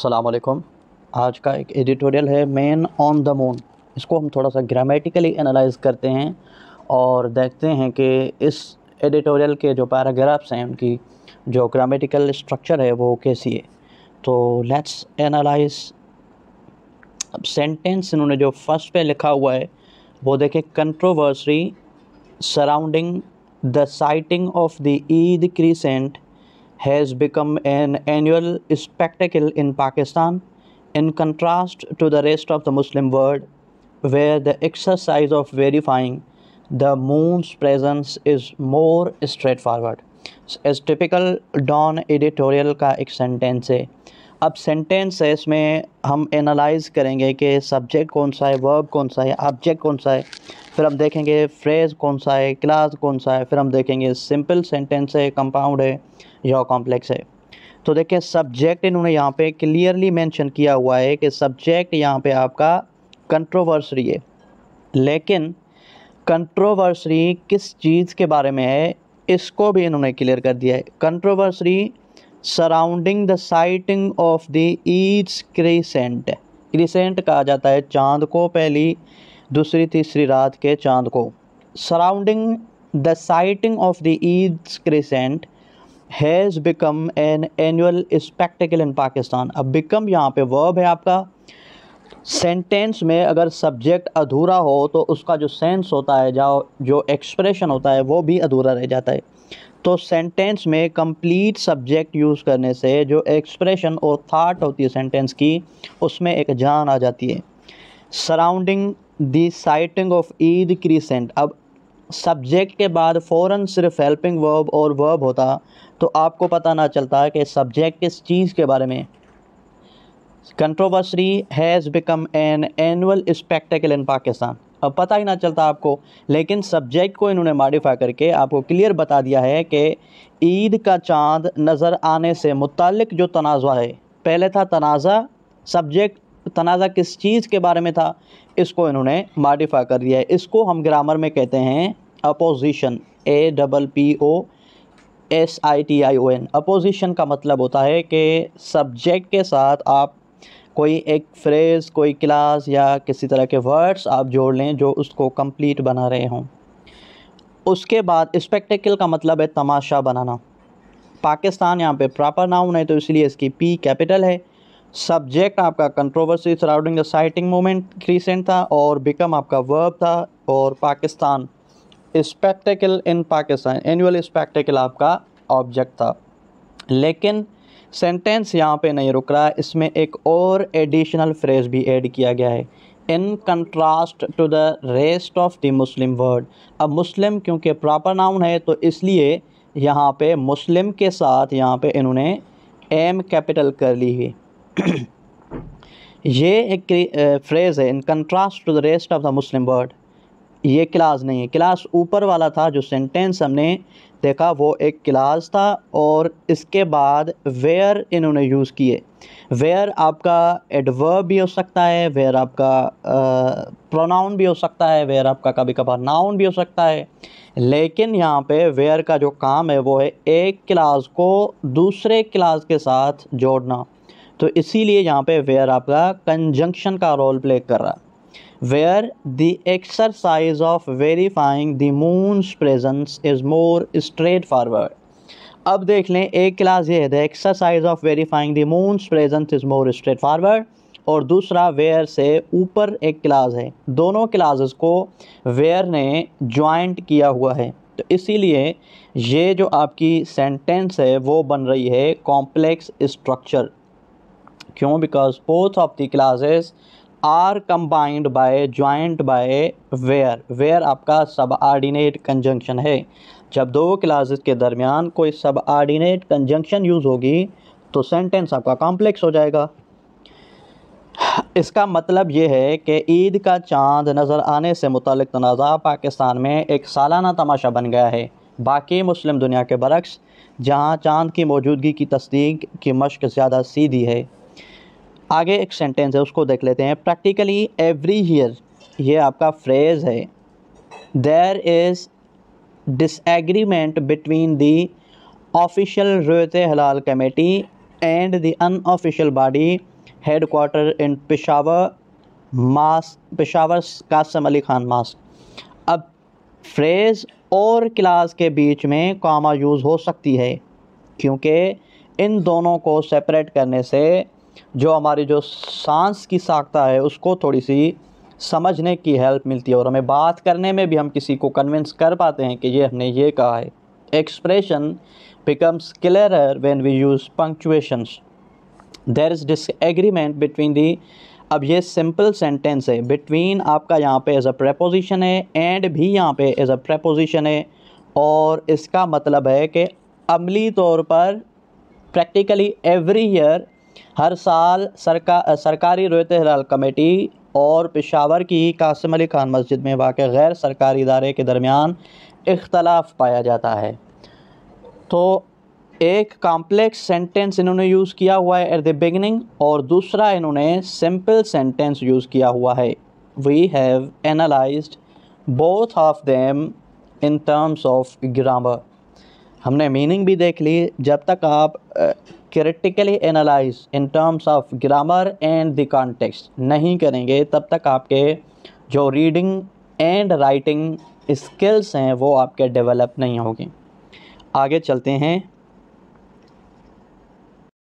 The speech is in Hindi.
असलकम आज का एक एडिटोरियल है मैन ऑन द मून इसको हम थोड़ा सा ग्रामेटिकली एनालाइज करते हैं और देखते हैं कि इस एडिटोरियल के जो पैराग्राफ्स हैं उनकी जो ग्रामेटिकल स्ट्रक्चर है वो कैसी है तो लेट्स एनालाइज अब सेंटेंस इन्होंने जो फर्स्ट पे लिखा हुआ है वो देखें controversy surrounding the sighting of the Eid crescent has become an annual spectacle in Pakistan in contrast to the rest of the Muslim world, where the exercise of verifying the moon's presence is more straightforward. As typical Dawn editorial का एक sentence है अब सेंटेंस है इसमें हम एनालाइज करेंगे कि सब्जेक्ट कौन सा है वर्ब कौन सा है ऑब्जेक्ट कौन सा है फिर हम देखेंगे फ्रेज़ कौन सा है क्लास कौन सा है फिर हम देखेंगे सिंपल सेंटेंस है कंपाउंड है या कॉम्प्लेक्स है तो देखें सब्जेक्ट इन्होंने यहाँ पे क्लियरली मेंशन किया हुआ है कि सब्जेक्ट यहाँ पे आपका कंट्रोवर्सरी है लेकिन कंट्रोवर्सरी किस चीज़ के बारे में है इसको भी इन्होंने क्लियर कर दिया है controversy surrounding the sighting of the each crescent crescent कहा जाता है चांद को पहली दूसरी तीसरी रात के चांद को surrounding the sighting of the each crescent has become an annual spectacle in Pakistan अब बिकम यहाँ पे वर्ब है आपका सेंटेंस में अगर सब्जेक्ट अधूरा हो तो उसका जो सेंस होता है जो जो एक्सप्रेशन होता है वो भी अधूरा रह जाता है तो सेंटेंस में कंप्लीट सब्जेक्ट यूज़ करने से जो एक्सप्रेशन और थाट होती है सेंटेंस की उसमें एक जान आ जाती है surrounding the sighting of Eid crescent अब सब्जेक्ट के बाद फ़ौर सिर्फ हेल्पिंग वर्ब और वर्ब होता तो आपको पता ना चलता कि सब्जेक्ट किस चीज़ के बारे में controversy has become an annual spectacle in Pakistan अब पता ही ना चलता आपको लेकिन सब्जेक्ट को इन्होंने मॉडिफाई करके आपको क्लियर बता दिया है कि ईद का चांद नज़र आने से मुतलक जो तनाज़ा है पहले था तनाज़ा सब्जेक्ट तनाज़ा किस चीज़ के बारे में था इसको इन्होंने मॉडिफाई कर दिया है इसको हम ग्रामर में कहते हैं apposition A double P O S I T I O N apposition का मतलब होता है कि सब्जेक्ट के साथ आप कोई एक फ्रेज़ कोई क्लास या किसी तरह के वर्ड्स आप जोड़ लें जो उसको कंप्लीट बना रहे हों उसके बाद स्पेक्टिकल का मतलब है तमाशा बनाना पाकिस्तान यहाँ पे प्रॉपर नाउन है तो इसलिए इसकी पी कैपिटल है सब्जेक्ट आपका controversy surrounding the sighting moment recent था और बिकम आपका वर्ब था और Pakistan spectacle in Pakistan annual spectacle आपका ऑब्जेक्ट था लेकिन सेंटेंस यहाँ पे नहीं रुक रहा है इसमें एक और एडिशनल फ्रेज भी ऐड किया गया है in contrast to the rest of the Muslim world अब मुस्लिम क्योंकि प्रॉपर नाउन है तो इसलिए यहाँ पे मुस्लिम के साथ यहाँ पे इन्होंने एम कैपिटल कर ली है ये एक फ्रेज़ है in contrast to the rest of the Muslim world ये क्लास नहीं है क्लास ऊपर वाला था जो सेंटेंस हमने देखा वो एक क्लास था और इसके बाद वेयर इन्होंने यूज़ किए वेयर आपका एडवर्ब भी हो सकता है वेयर आपका प्रोनाउन भी हो सकता है वेयर आपका कभी कभार नाउन भी हो सकता है लेकिन यहाँ पे वेयर का जो काम है वो है एक क्लास को दूसरे क्लास के साथ जोड़ना तो इसीलिए यहाँ पे वेयर आपका कंजंक्शन का रोल प्ले कर रहा where the exercise of verifying the moon's presence is more straightforward. अब देख लें एक क्लास ये है the exercise of verifying the moon's presence is more straightforward और दूसरा वेयर से ऊपर एक क्लास है दोनों क्लासेस को वेयर ने ज्वाइंट किया हुआ है तो इसीलिए ये जो आपकी सेंटेंस है वो बन रही है कॉम्प्लेक्स स्ट्रक्चर क्यों because both of the classes are combined by joint by where where आपका सब आर्डिनेट कंजंक्शन है जब दो क्लासेस के दरमियान कोई सब आर्डिनेट कंजंक्शन यूज़ होगी तो सेंटेंस आपका कॉम्प्लेक्स हो जाएगा इसका मतलब ये है कि ईद का चांद नज़र आने से मुतल तनाज़ा पाकिस्तान में एक सालाना तमाशा बन गया है बाकी मुस्लिम दुनिया के बरक्स जहाँ चांद की मौजूदगी की तस्दीक की मश्क ज़्यादा सीधी है आगे एक सेंटेंस है उसको देख लेते हैं प्रैक्टिकली एवरी ईयर ये आपका फ्रेज़ है there is disagreement between the official Ruet Hilal committee and the unofficial body headquarters in Peshawar mosque Peshawar Qasim Ali Khan mosque अब फ्रेज़ और क्लास के बीच में कामा यूज़ हो सकती है क्योंकि इन दोनों को सेपरेट करने से जो हमारी जो सांस की साखता है उसको थोड़ी सी समझने की हेल्प मिलती है और हमें बात करने में भी हम किसी को कन्विंस कर पाते हैं कि ये हमने ये कहा है expression becomes clear when we use punctuations there is disagreement between the अब ये सिंपल सेंटेंस है बिटवीन आपका यहाँ पे एज अ प्रपोजिशन है एंड भी यहाँ पे एज अ प्रपोजिशन है और इसका मतलब है कि अमली तौर पर प्रैक्टिकली एवरी ईयर हर साल सरका सरकारी रोयत हिलाल कमेटी और पेशावर की कासम अली खान मस्जिद में वाक़ गैर सरकारी इदारे के दरमियान इख्तलाफ पाया जाता है तो एक कॉम्प्लेक्स सेंटेंस इन्होंने यूज़ किया हुआ है एट द बिगनिंग और दूसरा इन्होंने सिंपल सेंटेंस यूज़ किया हुआ है we have analyse both of them in terms of grammar हमने मीनिंग भी देख ली जब तक आप critically analyse in terms of grammar and the context नहीं करेंगे तब तक आपके जो रीडिंग एंड राइटिंग स्किल्स हैं वो आपके डेवलप नहीं होगी आगे चलते हैं